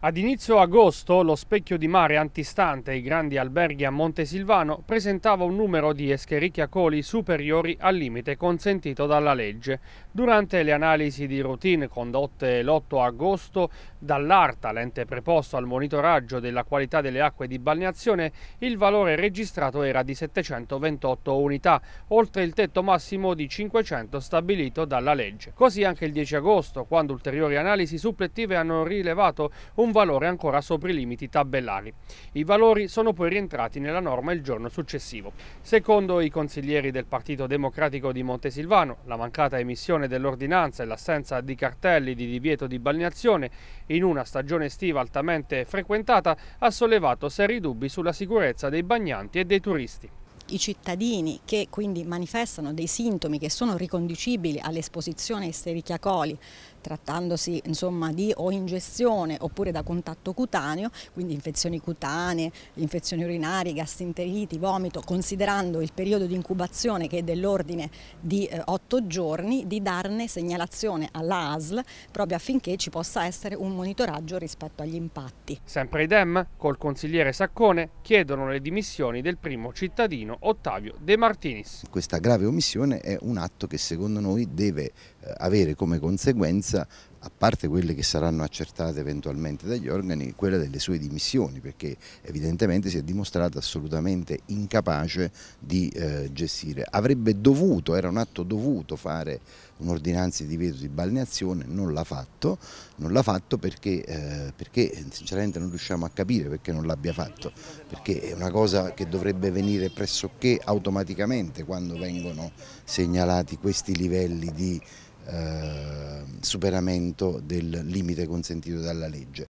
Ad inizio agosto lo specchio di mare antistante ai grandi alberghi a Montesilvano presentava un numero di escherichia coli superiori al limite consentito dalla legge. Durante le analisi di routine condotte l'8 agosto dall'ARTA, l'ente preposto al monitoraggio della qualità delle acque di balneazione, il valore registrato era di 728 unità, oltre il tetto massimo di 500 stabilito dalla legge. Così anche il 10 agosto, quando ulteriori analisi supplettive hanno rilevato un un valore ancora sopra i limiti tabellari. I valori sono poi rientrati nella norma il giorno successivo. Secondo i consiglieri del Partito Democratico di Montesilvano, la mancata emissione dell'ordinanza e l'assenza di cartelli di divieto di balneazione in una stagione estiva altamente frequentata ha sollevato seri dubbi sulla sicurezza dei bagnanti e dei turisti i cittadini che quindi manifestano dei sintomi che sono riconducibili all'esposizione a esterichia coli trattandosi insomma, di o ingestione oppure da contatto cutaneo, quindi infezioni cutanee, infezioni urinarie, gastinteriti, vomito, considerando il periodo di incubazione che è dell'ordine di eh, 8 giorni, di darne segnalazione alla ASL proprio affinché ci possa essere un monitoraggio rispetto agli impatti. Sempre i DEM, col consigliere Saccone, chiedono le dimissioni del primo cittadino Ottavio De Martinis. Questa grave omissione è un atto che secondo noi deve eh, avere come conseguenza causa a parte quelle che saranno accertate eventualmente dagli organi, quella delle sue dimissioni, perché evidentemente si è dimostrata assolutamente incapace di eh, gestire. Avrebbe dovuto, era un atto dovuto fare un'ordinanza di divieto di balneazione, non l'ha fatto, non l'ha fatto perché, eh, perché, eh, sinceramente non riusciamo a capire perché non l'abbia fatto, perché è una cosa che dovrebbe venire pressoché automaticamente quando vengono segnalati questi livelli di eh, superamento del limite consentito dalla legge.